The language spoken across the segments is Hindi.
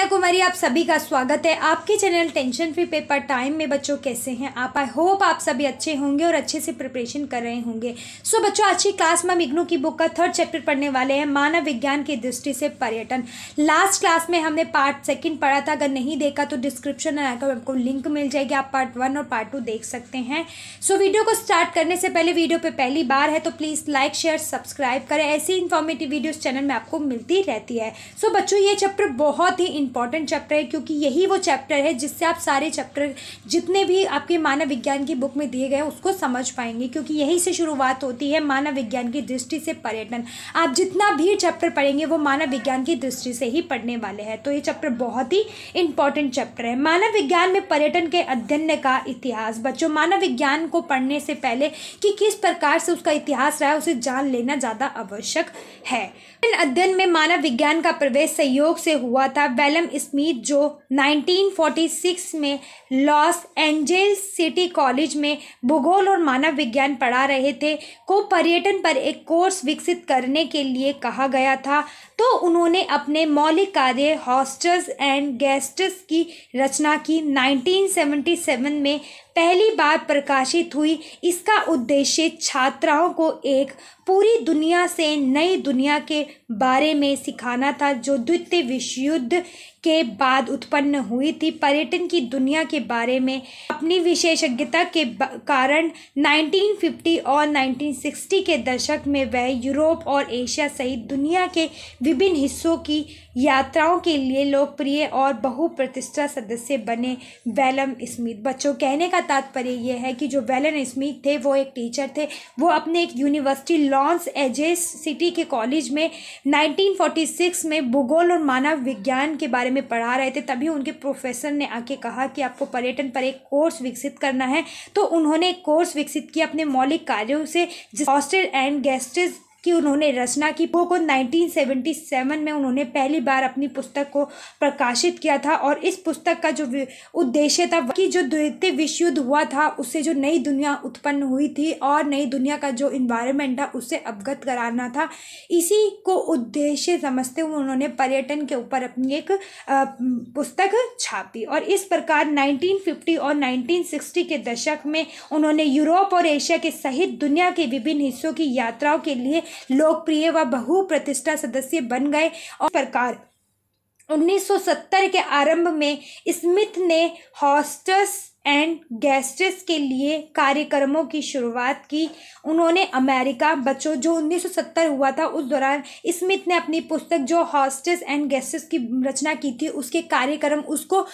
कन्याकुमारी आप सभी का स्वागत है आपके channel tension free paper time में बच्चों कैसे हैं आप आई होप आप सभी अच्छे होंगे और अच्छे से प्रिपरेशन कर रहे होंगे सो so, बच्चों अच्छी क्लास में हम इग्नू की बुक का थर्ड चैप्टर पढ़ने वाले हैं मानव विज्ञान की दृष्टि से पर्यटन लास्ट क्लास में हमने पार्ट सेकेंड पढ़ा था अगर नहीं देखा तो डिस्क्रिप्शन में आकर आपको लिंक मिल जाएगी आप पार्ट वन और पार्ट टू देख सकते हैं सो so, वीडियो को स्टार्ट करने से पहले वीडियो पर पहली बार है तो प्लीज़ लाइक शेयर सब्सक्राइब करें ऐसी इन्फॉर्मेटिव वीडियोज़ चैनल में आपको मिलती रहती है सो बच्चों ये चैप्टर बहुत ही इंपॉर्टेंट चैप्टर है क्योंकि यही वो चैप्टर है जिससे आप सारे चैप्टर जितने भी आपके मानव विज्ञान की बुक में दिए गए उसको समझ पाएंगे क्योंकि यही से शुरुआत होती है मानव विज्ञान की दृष्टि से पर्यटन आप जितना भी चैप्टर पढ़ेंगे वो मानव विज्ञान की दृष्टि से ही पढ़ने वाले हैं तो ये चैप्टर बहुत ही इंपॉर्टेंट चैप्टर है मानव विज्ञान में पर्यटन के अध्ययन का इतिहास बच्चों मानव विज्ञान को पढ़ने से पहले कि किस प्रकार से उसका इतिहास रहा है उसे जान लेना ज़्यादा आवश्यक है अध्ययन में मानव विज्ञान का प्रवेश सहयोग से हुआ था वेलम स्मिथ जो 1946 में लॉस एंजेल सिटी कॉलेज में भूगोल और मानव विज्ञान पढ़ा रहे थे को पर्यटन पर एक कोर्स विकसित करने के लिए कहा गया था तो उन्होंने अपने मौलिक कार्य हॉस्टल्स एंड गेस्टस की रचना की 1977 में पहली बार प्रकाशित हुई इसका उद्देश्य छात्राओं को एक पूरी दुनिया से नई दुनिया के बारे में सिखाना था जो द्वितीय विश्व युद्ध के बाद उत्पन्न हुई थी पर्यटन की दुनिया के बारे में अपनी विशेषज्ञता के कारण 1950 और 1960 के दशक में वह यूरोप और एशिया सहित दुनिया के विभिन्न हिस्सों की यात्राओं के लिए लोकप्रिय और बहुप्रतिष्ठा सदस्य बने वेलम स्मिथ बच्चों कहने का तात्पर्य यह है कि जो वेलन स्मिथ थे वो एक टीचर थे वो अपने एक यूनिवर्सिटी लॉ लॉन्स एजेस सिटी के कॉलेज में 1946 में भूगोल और मानव विज्ञान के बारे में पढ़ा रहे थे तभी उनके प्रोफेसर ने आके कहा कि आपको पर्यटन पर एक कोर्स विकसित करना है तो उन्होंने एक कोर्स विकसित किया अपने मौलिक कार्यों से हॉस्टल एंड गेस्टेज की उन्होंने रचना की वो को 1977 में उन्होंने पहली बार अपनी पुस्तक को प्रकाशित किया था और इस पुस्तक का जो उद्देश्य था कि जो द्वितीय विश्व युद्ध हुआ था उससे जो नई दुनिया उत्पन्न हुई थी और नई दुनिया का जो इन्वायरमेंट था उससे अवगत कराना था इसी को उद्देश्य समझते हुए उन्होंने पर्यटन के ऊपर अपनी एक पुस्तक छापी और इस प्रकार नाइनटीन और नाइनटीन के दशक में उन्होंने यूरोप और एशिया के सहित दुनिया के विभिन्न हिस्सों की यात्राओं के लिए लोकप्रिय व बहुप्रतिष्ठा सदस्य बन गए और प्रकार 1970 के आरंभ में स्मिथ ने हॉस्टस एंड गेस्टस के लिए कार्यक्रमों की शुरुआत की उन्होंने अमेरिका बच्चों जो 1970 हुआ था उस दौरान स्मिथ ने अपनी पुस्तक जो हॉस्टस एंड गेस्टस की रचना की थी उसके कार्यक्रम उसको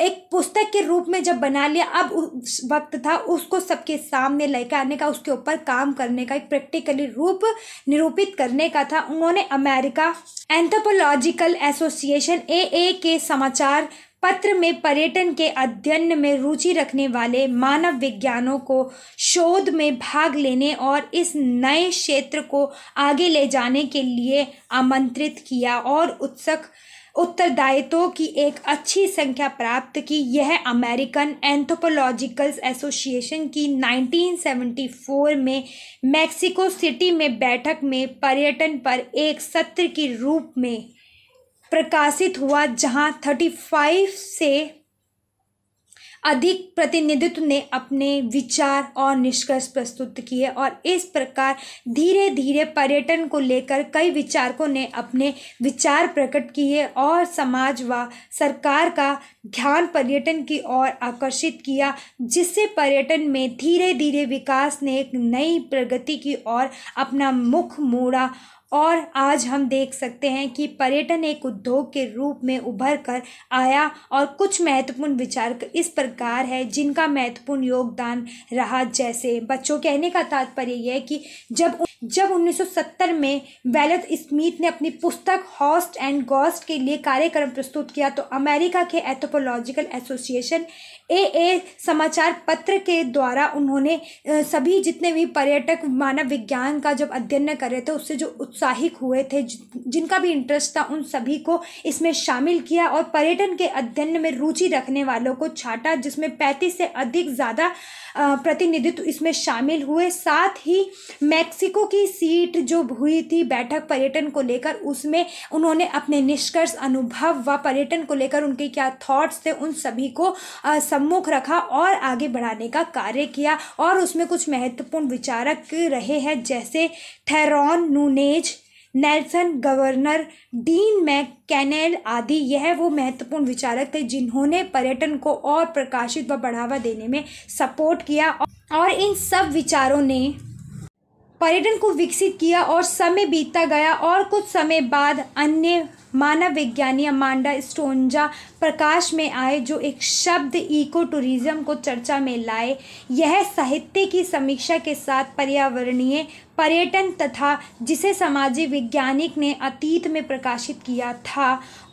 एक पुस्तक के रूप में जब बना लिया अब उस वक्त था उसको सबके सामने लेकर आने का उसके ऊपर काम करने का एक प्रैक्टिकली रूप निरूपित करने का था उन्होंने America anthropological association A A के समाचार पत्र में पर्यटन के अध्ययन में रुचि रखने वाले मानव विज्ञानों को शोध में भाग लेने और इस नए क्षेत्र को आगे ले जाने के लिए आमंत्रित किया और उत्सुक उत्तरदायित्व की एक अच्छी संख्या प्राप्त की यह अमेरिकन एंथ्रोपोलॉजिकल्स एसोसिएशन की 1974 में मैक्सिको सिटी में बैठक में पर्यटन पर एक सत्र के रूप में प्रकाशित हुआ जहां 35 से अधिक प्रतिनिधित्व ने अपने विचार और निष्कर्ष प्रस्तुत किए और इस प्रकार धीरे धीरे पर्यटन को लेकर कई विचारकों ने अपने विचार प्रकट किए और समाज व सरकार का ध्यान पर्यटन की ओर आकर्षित किया जिससे पर्यटन में धीरे धीरे विकास ने एक नई प्रगति की ओर अपना मुख मोड़ा और आज हम देख सकते हैं कि पर्यटन एक उद्योग के रूप में उभर कर आया और कुछ महत्वपूर्ण विचार इस प्रकार है जिनका महत्वपूर्ण योगदान रहा जैसे बच्चों कहने का तात्पर्य यह है कि जब जब 1970 में वेलथ स्मिथ ने अपनी पुस्तक हॉस्ट एंड गॉस्ट के लिए कार्यक्रम प्रस्तुत किया तो अमेरिका के एथोपोलॉजिकल एसोसिएशन ए ए समाचार पत्र के द्वारा उन्होंने सभी जितने भी पर्यटक मानव विज्ञान का जब अध्ययन कर रहे थे उससे जो उत्साहित हुए थे जिनका भी इंटरेस्ट था उन सभी को इसमें शामिल किया और पर्यटन के अध्ययन में रुचि रखने वालों को छाटा जिसमें पैंतीस से अधिक ज़्यादा प्रतिनिधित्व इसमें शामिल हुए साथ ही मैक्सिको की सीट जो हुई थी बैठक पर्यटन को लेकर उसमें उन्होंने अपने निष्कर्ष अनुभव व पर्यटन को लेकर उनके क्या थाट्स थे उन सभी को आ, सम्मुख रखा और आगे बढ़ाने का कार्य किया और उसमें कुछ महत्वपूर्ण विचारक रहे हैं जैसे Theron Nunez Nelson governor Dean MacCannell आदि यह वो महत्वपूर्ण विचारक थे जिन्होंने पर्यटन को और प्रकाशित व बढ़ावा देने में सपोर्ट किया और इन सब विचारों ने पर्यटन को विकसित किया और समय बीतता गया और कुछ समय बाद अन्य मानव विज्ञानी अमांडा स्टोनजा प्रकाश में आए जो एक शब्द इको टूरिज्म को चर्चा में लाए यह साहित्य की समीक्षा के साथ पर्यावरणीय पर्यटन तथा जिसे सामाजिक वैज्ञानिक ने अतीत में प्रकाशित किया था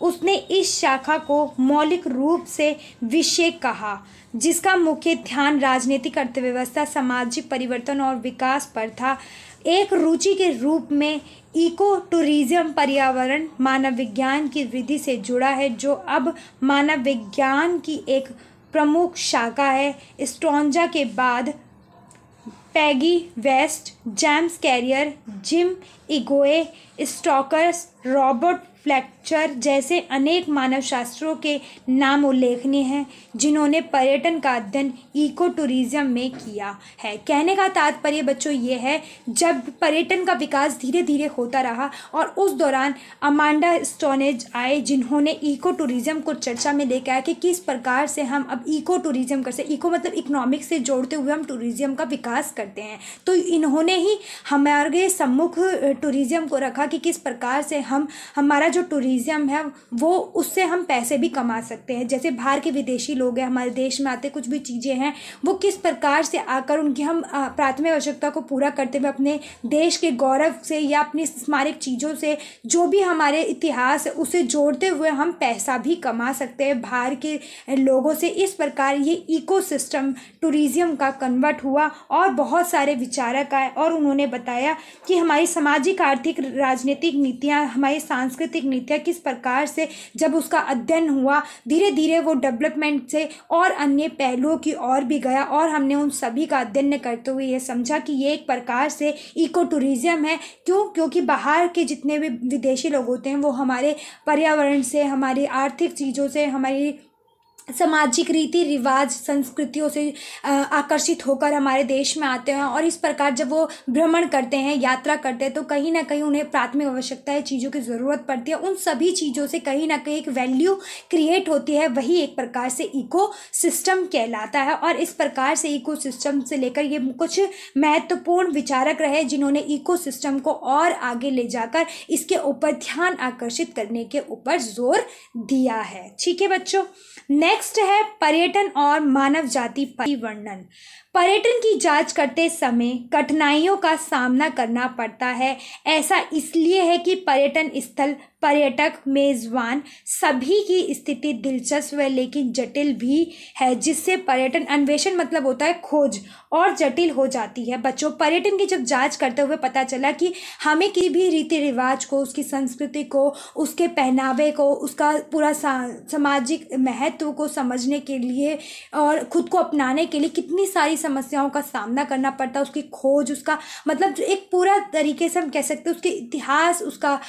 उसने इस शाखा को मौलिक रूप से विषय कहा जिसका मुख्य ध्यान राजनीतिक अर्थव्यवस्था सामाजिक परिवर्तन और विकास पर था एक रुचि के रूप में इको टूरिज्म पर्यावरण मानव विज्ञान की विधि से जुड़ा है जो अब मानव विज्ञान की एक प्रमुख शाखा है स्ट्रॉन्जा के बाद Peggy West James Carrier Jim Igoe Stockers Robert Fletcher जैसे अनेक मानव शास्त्रों के नाम उल्लेखनीय हैं जिन्होंने पर्यटन का अध्ययन इको टूरिज्म में किया है कहने का तात्पर्य बच्चों ये है जब पर्यटन का विकास धीरे धीरे होता रहा और उस दौरान अमांडा स्टोनेज आए जिन्होंने इको टूरिज़्म को चर्चा में लेकर आया कि किस प्रकार से हम अब इको टूरिज़्म कर सकते इको मतलब इकोनॉमिक से जोड़ते हुए हम टूरिज़्म का विकास करते हैं तो इन्होंने ही हमारे सम्मुख टूरिज़्म को रखा कि किस प्रकार से हम हमारा जो टूरिज़म है वो उससे हम पैसे भी कमा सकते हैं जैसे बाहर के विदेशी लोग हैं हमारे देश में आते कुछ भी चीज़ें हैं वो किस प्रकार से आकर उनकी हम प्राथमिक आवश्यकता को पूरा करते हुए अपने देश के गौरव से या अपनी स्मारक चीज़ों से जो भी हमारे इतिहास है उसे जोड़ते हुए हम पैसा भी कमा सकते हैं बाहर के लोगों से इस प्रकार ये इकोसिस्टम टूरिज़म का कन्वर्ट हुआ और बहुत सारे विचारक आए और उन्होंने बताया कि हमारी सामाजिक आर्थिक राजनीतिक नीतियाँ हमारी सांस्कृतिक एक नृत्य किस प्रकार से जब उसका अध्ययन हुआ धीरे धीरे वो डेवलपमेंट से और अन्य पहलुओं की ओर भी गया और हमने उन सभी का अध्ययन करते हुए ये समझा कि ये एक प्रकार से इको टूरिज़म है क्यों क्योंकि बाहर के जितने भी विदेशी लोग होते हैं वो हमारे पर्यावरण से हमारी आर्थिक चीज़ों से हमारी सामाजिक रीति रिवाज संस्कृतियों से आकर्षित होकर हमारे देश में आते हैं और इस प्रकार जब वो भ्रमण करते हैं यात्रा करते हैं तो कहीं ना कहीं उन्हें प्राथमिक है चीज़ों की ज़रूरत पड़ती है उन सभी चीज़ों से कहीं ना कहीं एक वैल्यू क्रिएट होती है वही एक प्रकार से इको सिस्टम कहलाता है और इस प्रकार से इको सिस्टम से लेकर ये कुछ महत्वपूर्ण विचारक रहे जिन्होंने इको सिस्टम को और आगे ले जाकर इसके ऊपर ध्यान आकर्षित करने के ऊपर जोर दिया है ठीक है बच्चों नेक्स्ट है पर्यटन और मानव जाति परिवर्णन पर्यटन की जांच करते समय कठिनाइयों का सामना करना पड़ता है ऐसा इसलिए है कि पर्यटन स्थल पर्यटक मेज़बान सभी की स्थिति दिलचस्प है लेकिन जटिल भी है जिससे पर्यटन अन्वेषण मतलब होता है खोज और जटिल हो जाती है बच्चों पर्यटन की जब जांच करते हुए पता चला कि हमें किसी भी रीति रिवाज को उसकी संस्कृति को उसके पहनावे को उसका पूरा सामाजिक महत्व को समझने के लिए और खुद को अपनाने के लिए कितनी सारी समस्याओं का सामना करना पड़ता है उसकी खोज उसका मतलब एक पूरा तरीके से हम कह सकते हैं उसके इतिहास उसका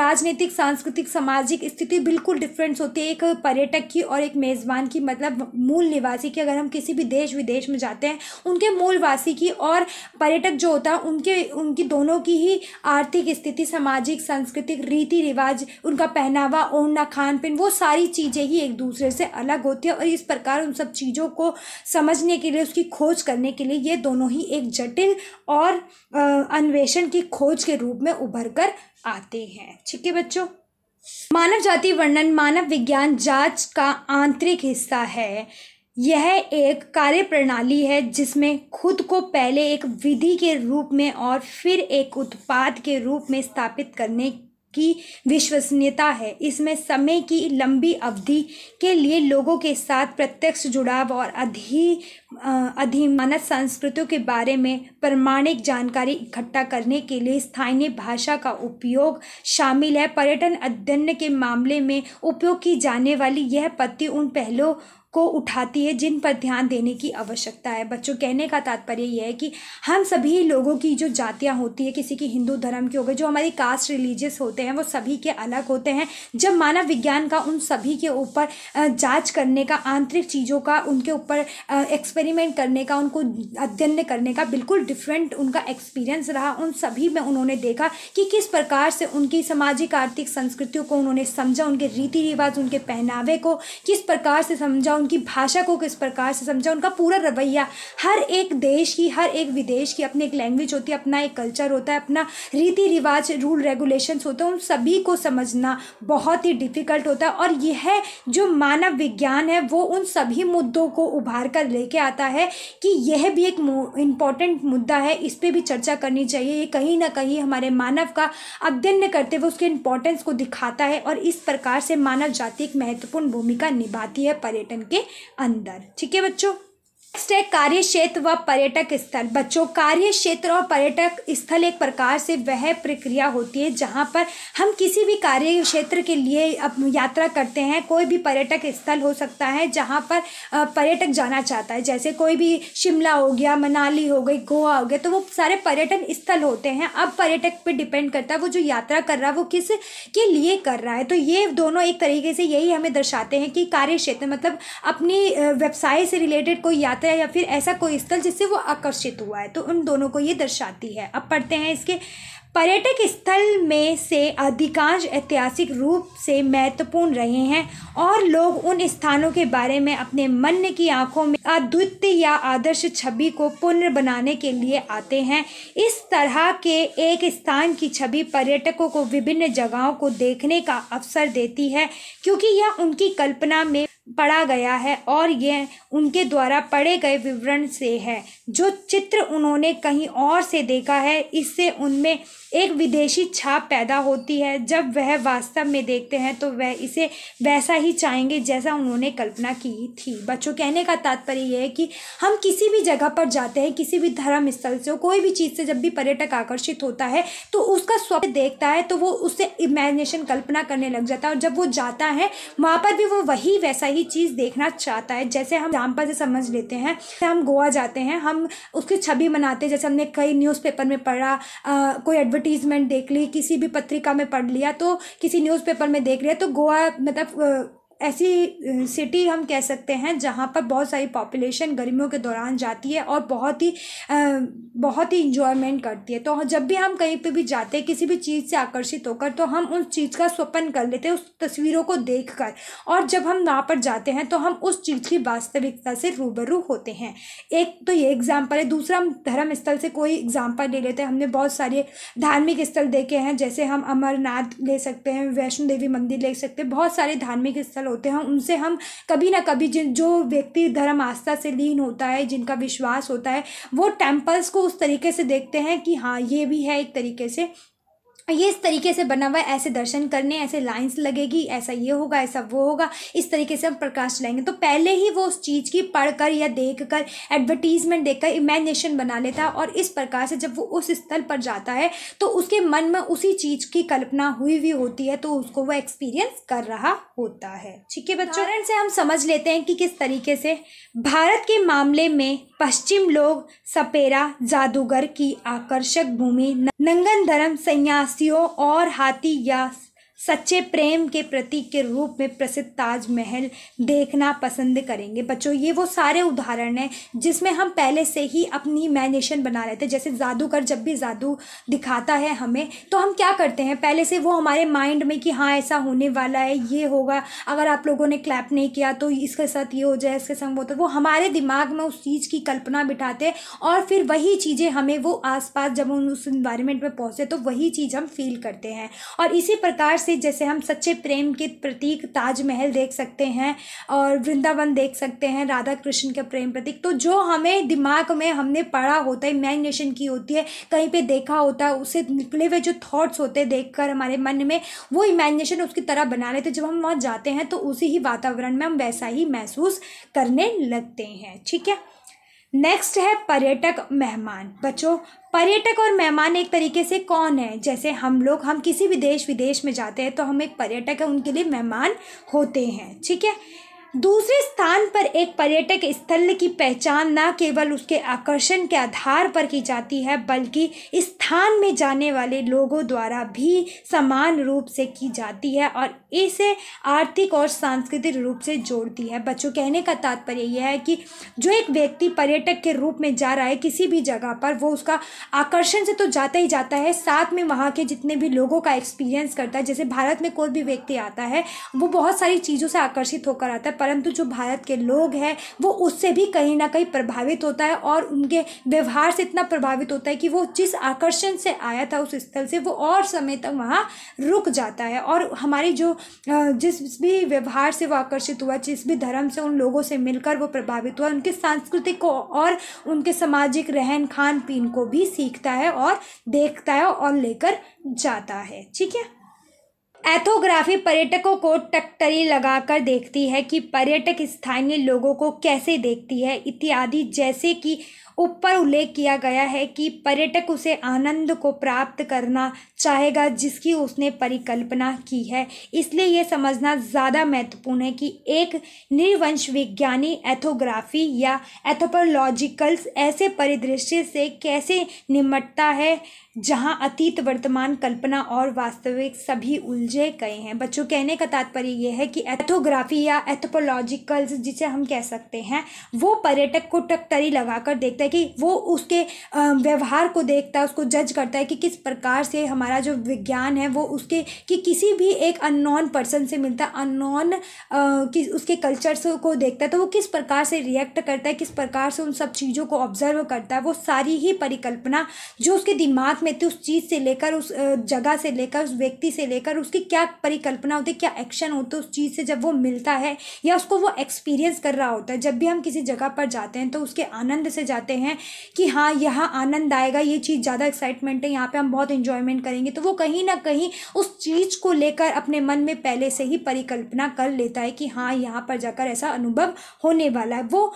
राजनीतिक सांस्कृतिक सामाजिक स्थिति बिल्कुल डिफरेंस होती है एक पर्यटक की और एक मेज़बान की मतलब मूल निवासी की अगर हम किसी भी देश विदेश में जाते हैं उनके मूल वासी की और पर्यटक जो होता है उनके उनकी दोनों की ही आर्थिक स्थिति सामाजिक सांस्कृतिक रीति रिवाज उनका पहनावा ओढ़ना खान पीन वो सारी चीज़ें ही एक दूसरे से अलग होती है और इस प्रकार उन सब चीज़ों को समझने के लिए उसकी खोज करने के लिए ये दोनों ही एक जटिल और अन्वेषण की खोज के रूप में उभर कर आते हैं ठीक है बच्चों मानव जाति वर्णन मानव विज्ञान जांच का आंतरिक हिस्सा है यह एक कार्य प्रणाली है जिसमें खुद को पहले एक विधि के रूप में और फिर एक उत्पाद के रूप में स्थापित करने की विश्वसनीयता है इसमें समय की लंबी अवधि के लिए लोगों के साथ प्रत्यक्ष जुड़ाव और अधि अधिमानत संस्कृतियों के बारे में प्रमाणिक जानकारी इकट्ठा करने के लिए स्थानीय भाषा का उपयोग शामिल है पर्यटन अध्ययन के मामले में उपयोग की जाने वाली यह पत्ती उन पहलों को उठाती है जिन पर ध्यान देने की आवश्यकता है बच्चों कहने का तात्पर्य यह है कि हम सभी लोगों की जो जातियाँ होती है किसी की हिंदू धर्म की हो गई जो हमारी कास्ट रिलीजियस होते हैं वो सभी के अलग होते हैं जब मानव विज्ञान का उन सभी के ऊपर जांच करने का आंतरिक चीज़ों का उनके ऊपर एक्सपेरिमेंट करने का उनको अध्ययन करने का बिल्कुल डिफरेंट उनका एक्सपीरियंस रहा उन सभी में उन्होंने देखा कि किस प्रकार से उनकी सामाजिक आर्थिक संस्कृतियों को उन्होंने समझा उनके रीति रिवाज उनके पहनावे को किस प्रकार से समझा उनकी भाषा को किस प्रकार से समझा उनका पूरा रवैया हर एक देश की हर एक विदेश की अपनी एक लैंग्वेज होती है अपना एक कल्चर होता है अपना रीति रिवाज रूल रेगुलेशंस होते हैं उन सभी को समझना बहुत ही डिफ़िकल्ट होता है और यह जो मानव विज्ञान है वो उन सभी मुद्दों को उभार कर लेके आता है कि यह भी एक इम्पॉर्टेंट मुद्दा है इस पर भी चर्चा करनी चाहिए ये कहीं ना कहीं हमारे मानव का अध्ययन करते हुए उसके इम्पोर्टेंस को दिखाता है और इस प्रकार से मानव जाति एक महत्वपूर्ण भूमिका निभाती है पर्यटन के अंदर ठीक है बच्चों नेक्स्ट है कार्य क्षेत्र व पर्यटक स्थल बच्चों कार्य क्षेत्र और पर्यटक स्थल एक प्रकार से वह प्रक्रिया होती है जहाँ पर हम किसी भी कार्य क्षेत्र के लिए यात्रा करते हैं कोई भी पर्यटक स्थल हो सकता है जहाँ पर पर्यटक जाना चाहता है जैसे कोई भी शिमला हो गया मनाली हो गई गोवा हो गया तो वो सारे पर्यटन स्थल होते हैं अब पर्यटक पर डिपेंड करता है वो जो यात्रा कर रहा है वो किस के लिए कर रहा है तो ये दोनों एक तरीके से यही हमें दर्शाते हैं कि कार्य क्षेत्र मतलब अपनी व्यवसाय से रिलेटेड कोई यात्रा जाता है या फिर ऐसा कोई स्थल जिससे वो आकर्षित हुआ है तो उन दोनों को ये दर्शाती है अब पढ़ते हैं इसके पर्यटक स्थल में से अधिकांश ऐतिहासिक रूप से महत्वपूर्ण रहे हैं और लोग उन स्थानों के बारे में अपने मन की आंखों में अद्वितीय या आदर्श छवि को पुनर् बनाने के लिए आते हैं इस तरह के एक स्थान की छवि पर्यटकों को विभिन्न जगहों को देखने का अवसर देती है क्योंकि यह उनकी कल्पना में पढ़ा गया है और यह उनके द्वारा पढ़े गए विवरण से है जो चित्र उन्होंने कहीं और से देखा है इससे उनमें एक विदेशी छाप पैदा होती है जब वह वास्तव में देखते हैं तो वह इसे वैसा ही चाहेंगे जैसा उन्होंने कल्पना की थी बच्चों कहने का तात्पर्य यह है कि हम किसी भी जगह पर जाते हैं किसी भी धर्म स्थल से कोई भी चीज़ से जब भी पर्यटक आकर्षित होता है तो उसका स्वप्न देखता है तो वो उससे इमेजिनेशन कल्पना करने लग जाता है और जब वो जाता है वहाँ पर भी वो वही वैसा ही चीज़ देखना चाहता है जैसे हम एग्जाम्पल से समझ लेते हैं हम गोवा जाते हैं हम उसकी छवि बनाते हैं जैसे हमने कई न्यूज़पेपर में पढ़ा कोई एडवर्ट एडवर्टीजमेंट देख ली किसी भी पत्रिका में पढ़ लिया तो किसी न्यूज़पेपर में देख लिया तो गोवा मतलब ऐसी सिटी हम कह सकते हैं जहाँ पर बहुत सारी पॉपुलेशन गर्मियों के दौरान जाती है और बहुत ही बहुत ही इंजॉयमेंट करती है तो जब भी हम कहीं पे भी जाते हैं किसी भी चीज़ से आकर्षित होकर तो हम उस चीज़ का स्वपन कर लेते हैं उस तस्वीरों को देख कर और जब हम वहाँ पर जाते हैं तो हम उस चीज़ की वास्तविकता से रूबरू होते हैं एक तो ये एग्ज़ाम्पल है दूसरा हम धर्म स्थल से कोई एग्ज़ाम्पल ले लेते हैं हमने बहुत सारे धार्मिक स्थल देखे हैं जैसे हम अमरनाथ ले सकते हैं वैष्णो देवी मंदिर ले सकते हैं बहुत सारे धार्मिक स्थल होते हैं उनसे हम कभी ना कभी जिन जो व्यक्ति धर्म आस्था से लीन होता है जिनका विश्वास होता है वो टेम्पल्स को उस तरीके से देखते हैं कि हाँ ये भी है एक तरीके से ये इस तरीके से बना हुआ है ऐसे दर्शन करने ऐसे लाइंस लगेगी ऐसा ये होगा ऐसा वो होगा इस तरीके से हम प्रकाश लाएंगे तो पहले ही वो उस चीज़ की पढ़कर या देख कर एडवर्टीजमेंट देख कर इमेजिनेशन बना लेता है और इस प्रकार से जब वो उस स्थल पर जाता है तो उसके मन में उसी चीज़ की कल्पना हुई हुई होती है तो उसको वो एक्सपीरियंस कर रहा होता है ठीक है बच्चों से हम समझ लेते हैं कि किस तरीके से भारत के मामले में पश्चिम लोग सपेरा जादूगर की आकर्षक भूमि नंगन धर्म संन्यासियों और हाथी या सच्चे प्रेम के प्रतीक के रूप में प्रसिद्ध ताजमहल देखना पसंद करेंगे बच्चों ये वो सारे उदाहरण हैं जिसमें हम पहले से ही अपनी इमेजिनेशन बना रहे थे जैसे जादूगर जब भी जादू दिखाता है हमें तो हम क्या करते हैं पहले से वो हमारे माइंड में कि हाँ ऐसा होने वाला है ये होगा अगर आप लोगों ने क्लैप नहीं किया तो इसके साथ ये हो जाए इसके संग वो तो वो हमारे दिमाग में उस चीज़ की कल्पना बिठाते और फिर वही चीज़ें हमें वो आसपास जब उस इन्वायरमेंट में पहुँचते तो वही चीज़ हम फील करते हैं और इसी प्रकार से ऐसे जैसे हम सच्चे प्रेम के प्रतीक ताजमहल देख सकते हैं और वृंदावन देख सकते हैं राधा कृष्ण का प्रेम प्रतीक तो जो हमें दिमाग में हमने पढ़ा होता है इमेजिनेशन की होती है कहीं पे देखा होता है उसे निकले हुए जो थॉट्स होते हैं देख हमारे मन में वो इमेजिनेशन उसकी तरह बना लेते जब हम वहाँ जाते हैं तो उसी ही वातावरण में हम वैसा ही महसूस करने लगते हैं ठीक है नेक्स्ट है पर्यटक मेहमान बच्चों पर्यटक और मेहमान एक तरीके से कौन है जैसे हम लोग हम किसी भी देश विदेश में जाते हैं तो हम एक पर्यटक है उनके लिए मेहमान होते हैं ठीक है दूसरे स्थान पर एक पर्यटक स्थल की पहचान न केवल उसके आकर्षण के आधार पर की जाती है बल्कि स्थान में जाने वाले लोगों द्वारा भी समान रूप से की जाती है और इसे आर्थिक और सांस्कृतिक रूप से जोड़ती है बच्चों कहने का तात्पर्य यह है कि जो एक व्यक्ति पर्यटक के रूप में जा रहा है किसी भी जगह पर वो उसका आकर्षण से तो जाता ही जाता है साथ में वहाँ के जितने भी लोगों का एक्सपीरियंस करता है जैसे भारत में कोई भी व्यक्ति आता है वो बहुत सारी चीज़ों से आकर्षित होकर आता है परंतु जो भारत के लोग हैं वो उससे भी कहीं ना कहीं प्रभावित होता है और उनके व्यवहार से इतना प्रभावित होता है कि वो जिस आकर्षण से आया था उस स्थल से वो और समय तक वहाँ रुक जाता है और हमारी जो जिस भी व्यवहार से वो आकर्षित हुआ जिस भी धर्म से उन लोगों से मिलकर वो प्रभावित हुआ उनकी सांस्कृतिक को और उनके सामाजिक रहन खान पीन को भी सीखता है और देखता है और लेकर जाता है ठीक है एथोग्राफी पर्यटकों को टकटरी लगाकर देखती है कि पर्यटक स्थानीय लोगों को कैसे देखती है इत्यादि जैसे कि ऊपर उल्लेख किया गया है कि पर्यटक उसे आनंद को प्राप्त करना चाहेगा जिसकी उसने परिकल्पना की है इसलिए यह समझना ज़्यादा महत्वपूर्ण है कि एक निर्वंश विज्ञानी एथोग्राफी या एथोपोलॉजिकल्स ऐसे परिदृश्य से कैसे निमटता है जहां अतीत वर्तमान कल्पना और वास्तविक सभी उलझे गए हैं बच्चों कहने का तात्पर्य यह है कि एथोग्राफी या एथोपोलॉजिकल्स जिसे हम कह सकते हैं वो पर्यटक को लगा लगाकर देखता है कि वो उसके व्यवहार को देखता है उसको जज करता है कि किस प्रकार से हमारा जो विज्ञान है वो उसके कि किसी भी एक अननोन पर्सन से मिलता है अननोन कि उसके कल्चर्स को देखता है तो वो किस प्रकार से रिएक्ट करता है किस प्रकार से उन सब चीज़ों को ऑब्जर्व करता है वो सारी ही परिकल्पना जो उसके दिमाग दिमाग में थी उस चीज़ से लेकर उस जगह से लेकर उस व्यक्ति से लेकर उसकी क्या परिकल्पना होती है क्या एक्शन होता है उस चीज़ से जब वो मिलता है या उसको वो एक्सपीरियंस कर रहा होता है जब भी हम किसी जगह पर जाते हैं तो उसके आनंद से जाते हैं कि हाँ यहाँ आनंद आएगा ये चीज़ ज़्यादा एक्साइटमेंट है यहाँ पर हम बहुत इंजॉयमेंट करेंगे तो वो कहीं ना कहीं उस चीज़ को लेकर अपने मन में पहले से ही परिकल्पना कर लेता है कि हाँ यहाँ पर जाकर ऐसा अनुभव होने वाला है वो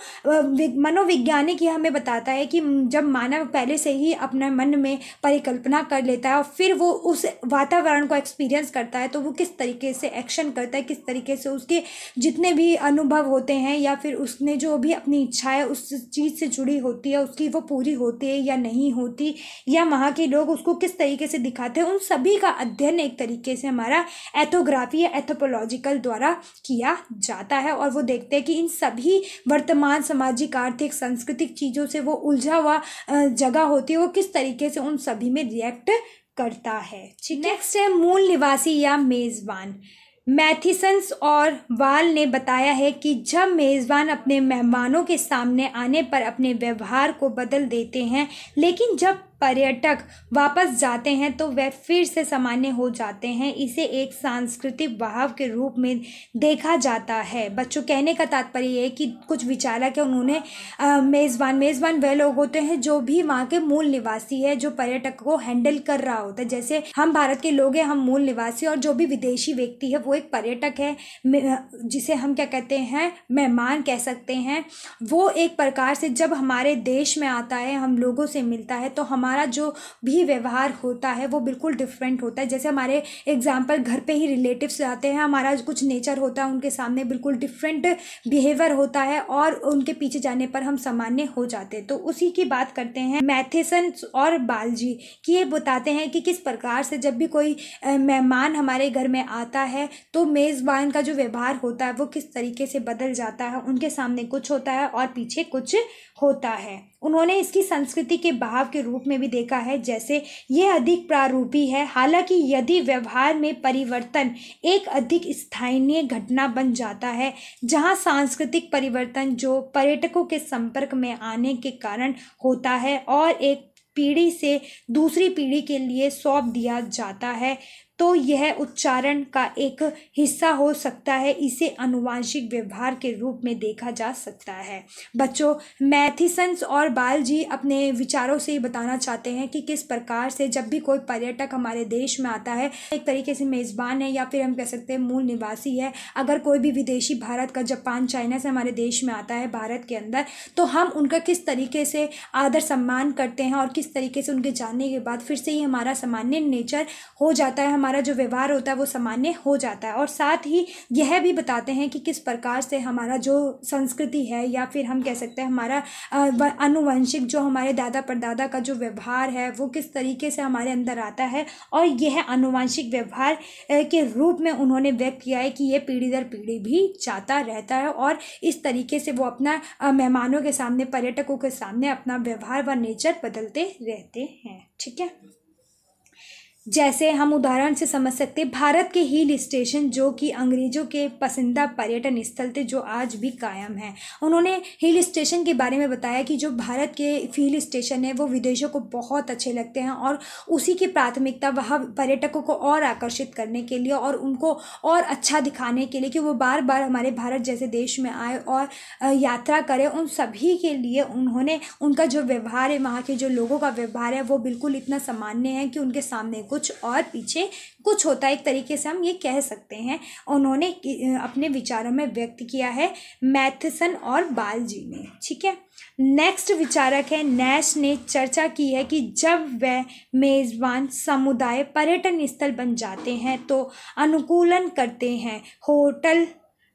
मनोविज्ञानिक ही हमें बताता है कि जब मानव पहले से ही अपने मन में सारी कल्पना कर लेता है और फिर वो उस वातावरण को एक्सपीरियंस करता है तो वो किस तरीके से एक्शन करता है किस तरीके से उसके जितने भी अनुभव होते हैं या फिर उसने जो भी अपनी इच्छा है उस चीज़ से जुड़ी होती है उसकी वो पूरी होती है या नहीं होती या वहाँ के लोग उसको किस तरीके से दिखाते हैं उन सभी का अध्ययन एक तरीके से हमारा एथोग्राफी या एथोपोलॉजिकल द्वारा किया जाता है और वो देखते हैं कि इन सभी वर्तमान सामाजिक आर्थिक सांस्कृतिक चीज़ों से वो उलझा हुआ जगह होती है वो किस तरीके से उन सभी आदि में रिएक्ट करता है नेक्स्ट है मूल निवासी या मेज़बान मैथिसंस और वाल ने बताया है कि जब मेज़बान अपने मेहमानों के सामने आने पर अपने व्यवहार को बदल देते हैं लेकिन जब पर्यटक वापस जाते हैं तो वह फिर से सामान्य हो जाते हैं इसे एक सांस्कृतिक बहाव के रूप में देखा जाता है बच्चों कहने का तात्पर्य है कि कुछ विचारक हैं उन्होंने मेज़बान मेज़बान वह लोग होते हैं जो भी वहाँ के मूल निवासी है जो पर्यटक को हैंडल कर रहा होता है जैसे हम भारत के लोग हैं हम मूल निवासी और जो भी विदेशी व्यक्ति है वो एक पर्यटक है जिसे हम क्या कहते हैं मेहमान कह सकते हैं वो एक प्रकार से जब हमारे देश में आता है हम लोगों से मिलता है तो हमारे हमारा जो भी व्यवहार होता है वो बिल्कुल डिफरेंट होता है जैसे हमारे एग्जाम्पल घर पे ही रिलेटिव्स आते हैं हमारा कुछ नेचर होता है उनके सामने बिल्कुल डिफरेंट बिहेवियर होता है और उनके पीछे जाने पर हम सामान्य हो जाते हैं तो उसी की बात करते हैं मैथेसन और बालजी कि ये बताते हैं कि किस प्रकार से जब भी कोई मेहमान हमारे घर में आता है तो मेज़बान का जो व्यवहार होता है वो किस तरीके से बदल जाता है उनके सामने कुछ होता है और पीछे कुछ होता है उन्होंने इसकी संस्कृति के भाव के रूप में भी देखा है जैसे ये अधिक प्रारूपी है हालांकि यदि व्यवहार में परिवर्तन एक अधिक स्थानीय घटना बन जाता है जहां सांस्कृतिक परिवर्तन जो पर्यटकों के संपर्क में आने के कारण होता है और एक पीढ़ी से दूसरी पीढ़ी के लिए सौंप दिया जाता है तो यह उच्चारण का एक हिस्सा हो सकता है इसे अनुवांशिक व्यवहार के रूप में देखा जा सकता है बच्चों मैथिसंस और बाल जी अपने विचारों से ही बताना चाहते हैं कि किस प्रकार से जब भी कोई पर्यटक हमारे देश में आता है एक तरीके से मेज़बान है या फिर हम कह सकते हैं मूल निवासी है अगर कोई भी विदेशी भारत का जापान चाइना से हमारे देश में आता है भारत के अंदर तो हम उनका किस तरीके से आदर सम्मान करते हैं और किस तरीके से उनके जानने के बाद फिर से ही हमारा सामान्य नेचर हो जाता है हमारा जो व्यवहार होता है वो सामान्य हो जाता है और साथ ही यह भी बताते हैं कि किस प्रकार से हमारा जो संस्कृति है या फिर हम कह सकते हैं हमारा अनुवंशिक जो हमारे दादा परदादा का जो व्यवहार है वो किस तरीके से हमारे अंदर आता है और यह अनुवंशिक व्यवहार के रूप में उन्होंने व्यक्त किया है कि यह पीढ़ी दर पीढ़ी भी जाता रहता है और इस तरीके से वो अपना मेहमानों के सामने पर्यटकों के सामने अपना व्यवहार व नेचर बदलते रहते हैं ठीक है जैसे हम उदाहरण से समझ सकते भारत के हिल स्टेशन जो कि अंग्रेज़ों के पसंदीदा पर्यटन स्थल थे जो आज भी कायम हैं उन्होंने हिल स्टेशन के बारे में बताया कि जो भारत के हिल स्टेशन है वो विदेशों को बहुत अच्छे लगते हैं और उसी की प्राथमिकता वह पर्यटकों को और आकर्षित करने के लिए और उनको और अच्छा दिखाने के लिए कि वो बार बार हमारे भारत जैसे देश में आए और यात्रा करें उन सभी के लिए उन्होंने उनका जो व्यवहार है वहाँ के जो लोगों का व्यवहार है वो बिल्कुल इतना सामान्य है कि उनके सामने को कुछ और पीछे कुछ होता है एक तरीके से हम ये कह सकते हैं उन्होंने अपने विचारों में व्यक्त किया है मैथसन और बाल जी ने ठीक है नेक्स्ट विचारक है नैश ने चर्चा की है कि जब वह मेज़बान समुदाय पर्यटन स्थल बन जाते हैं तो अनुकूलन करते हैं होटल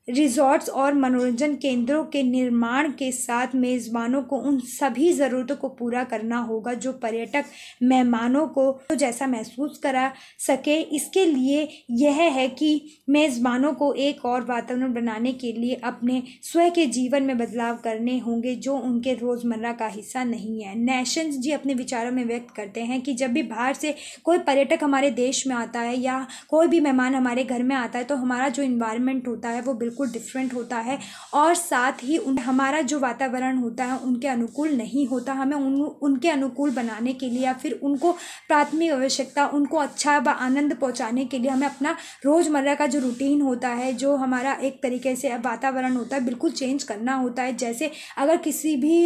रिजॉर्ट्स और मनोरंजन केंद्रों के निर्माण के साथ मेज़बानों को उन सभी ज़रूरतों को पूरा करना होगा जो पर्यटक मेहमानों को तो जैसा महसूस करा सके इसके लिए यह है कि मेज़बानों को एक और वातावरण बनाने के लिए अपने स्वयं के जीवन में बदलाव करने होंगे जो उनके रोज़मर्रा का हिस्सा नहीं है नेशंस जी अपने विचारों में व्यक्त करते हैं कि जब भी बाहर से कोई पर्यटक हमारे देश में आता है या कोई भी मेहमान हमारे घर में आता है तो हमारा जो इन्वायरमेंट होता है वो बिल्कुल बिल्कुल डिफरेंट होता है और साथ ही उन हमारा जो वातावरण होता है उनके अनुकूल नहीं होता हमें उन उनके अनुकूल बनाने के लिए या फिर उनको प्राथमिक आवश्यकता उनको अच्छा व आनंद पहुँचाने के लिए हमें अपना रोज़मर्रा का जो रूटीन होता है जो हमारा एक तरीके से वातावरण होता है बिल्कुल चेंज करना होता है जैसे अगर किसी भी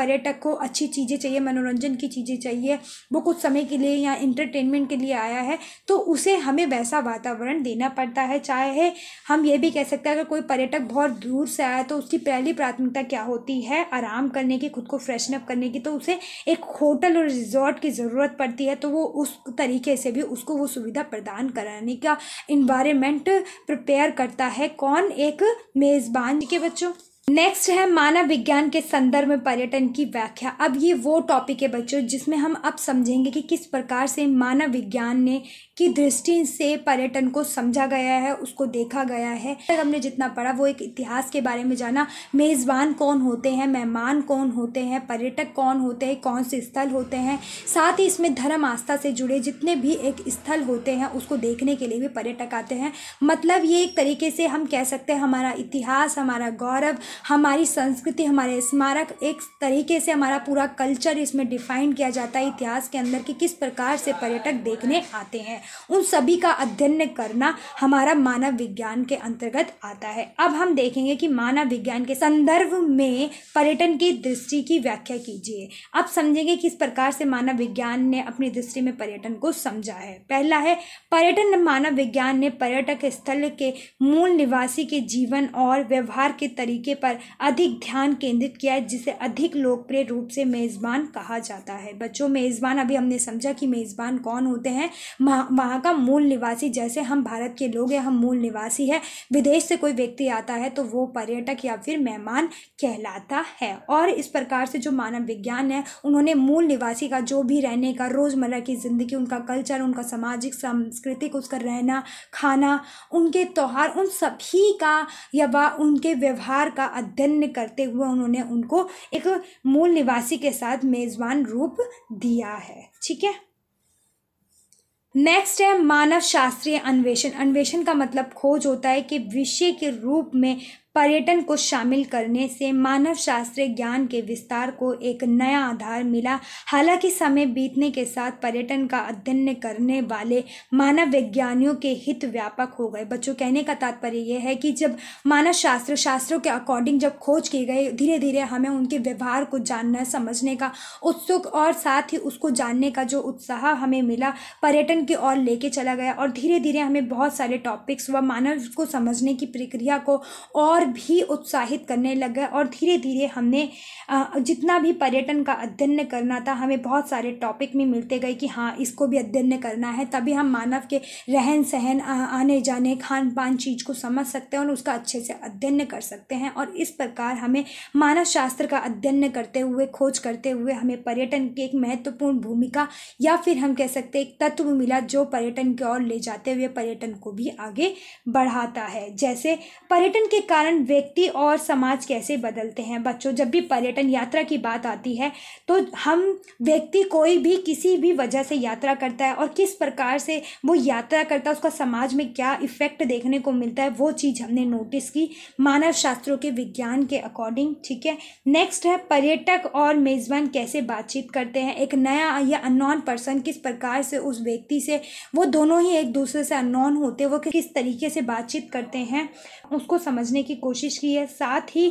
पर्यटक को अच्छी चीज़ें चाहिए मनोरंजन की चीज़ें चाहिए वो कुछ समय के लिए या इंटरटेनमेंट के लिए आया है तो उसे हमें वैसा वातावरण देना पड़ता है चाहे हम ये भी कह सकते हैं अगर कोई पर्यटक बहुत दूर से आया तो उसकी पहली प्राथमिकता क्या होती है आराम करने की खुद को फ्रेशन अप करने की तो उसे एक होटल और रिजॉर्ट की ज़रूरत पड़ती है तो वो उस तरीके से भी उसको वो सुविधा प्रदान कराने का इन्वायरमेंट प्रिपेयर करता है कौन एक मेज़बान के बच्चों नेक्स्ट है मानव विज्ञान के संदर्भ में पर्यटन की व्याख्या अब ये वो टॉपिक है बच्चों जिसमें हम अब समझेंगे कि किस प्रकार से मानव विज्ञान ने की दृष्टि से पर्यटन को समझा गया है उसको देखा गया है हमने जितना पढ़ा वो एक इतिहास के बारे में जाना मेज़बान कौन होते हैं मेहमान कौन होते हैं पर्यटक कौन होते हैं कौन से स्थल होते हैं साथ ही इसमें धर्म आस्था से जुड़े जितने भी एक स्थल होते हैं उसको देखने के लिए भी पर्यटक आते हैं मतलब ये एक तरीके से हम कह सकते हैं हमारा इतिहास हमारा गौरव हमारी संस्कृति हमारे स्मारक एक तरीके से हमारा पूरा कल्चर इसमें डिफाइन किया जाता है इतिहास के अंदर कि किस प्रकार से पर्यटक देखने आते हैं उन सभी का अध्ययन करना हमारा मानव विज्ञान के अंतर्गत आता है अब हम देखेंगे कि मानव विज्ञान के संदर्भ में पर्यटन की दृष्टि की व्याख्या कीजिए अब समझेंगे किस प्रकार से मानव विज्ञान ने अपनी दृष्टि में पर्यटन को समझा है पहला है पर्यटन मानव विज्ञान ने पर्यटक स्थल के मूल निवासी के जीवन और व्यवहार के तरीके पर अधिक ध्यान केंद्रित किया है जिसे अधिक लोकप्रिय रूप से मेज़बान कहा जाता है बच्चों मेज़बान अभी हमने समझा कि मेज़बान कौन होते हैं वहाँ का मूल निवासी जैसे हम भारत के लोग हैं हम मूल निवासी है विदेश से कोई व्यक्ति आता है तो वो पर्यटक या फिर मेहमान कहलाता है और इस प्रकार से जो मानव विज्ञान है उन्होंने मूल निवासी का जो भी रहने का रोज़मर्रा की ज़िंदगी उनका कल्चर उनका सामाजिक सांस्कृतिक उसका रहना खाना उनके त्यौहार उन सभी का या वह उनके व्यवहार का अध्ययन करते हुए उन्होंने उनको एक मूल निवासी के साथ मेज़बान रूप दिया है ठीक है नेक्स्ट है मानव शास्त्रीय अन्वेषण अन्वेषण का मतलब खोज होता है कि विषय के रूप में पर्यटन को शामिल करने से मानव शास्त्रीय ज्ञान के विस्तार को एक नया आधार मिला हालांकि समय बीतने के साथ पर्यटन का अध्ययन करने वाले मानव विज्ञानियों के हित व्यापक हो गए बच्चों कहने का तात्पर्य यह है कि जब मानव शास्त्र शास्त्रों के अकॉर्डिंग जब खोज की गई धीरे धीरे हमें उनके व्यवहार को जानना समझने का उत्सुक और साथ ही उसको जानने का जो उत्साह हमें मिला पर्यटन की ओर लेके चला गया और धीरे धीरे हमें बहुत सारे टॉपिक्स व मानव को समझने की प्रक्रिया को और भी उत्साहित करने लग और धीरे धीरे हमने जितना भी पर्यटन का अध्ययन करना था हमें बहुत सारे टॉपिक में मिलते गए कि हाँ इसको भी अध्ययन करना है तभी हम मानव के रहन सहन आने जाने खान पान चीज़ को समझ सकते हैं और उसका अच्छे से अध्ययन कर सकते हैं और इस प्रकार हमें मानव शास्त्र का अध्ययन करते हुए खोज करते हुए हमें पर्यटन की एक महत्वपूर्ण भूमिका या फिर हम कह सकते एक तत्व मिला जो पर्यटन की ओर ले जाते हुए पर्यटन को भी आगे बढ़ाता है जैसे पर्यटन के कारण कारण व्यक्ति और समाज कैसे बदलते हैं बच्चों जब भी पर्यटन यात्रा की बात आती है तो हम व्यक्ति कोई भी किसी भी वजह से यात्रा करता है और किस प्रकार से वो यात्रा करता है उसका समाज में क्या इफ़ेक्ट देखने को मिलता है वो चीज़ हमने नोटिस की मानव शास्त्रों के विज्ञान के अकॉर्डिंग ठीक है नेक्स्ट है पर्यटक और मेज़बान कैसे बातचीत करते हैं एक नया या अनॉन पर्सन किस प्रकार से उस व्यक्ति से वो दोनों ही एक दूसरे से अनॉन होते वो किस तरीके से बातचीत करते हैं उसको समझने की कोशिश की है साथ ही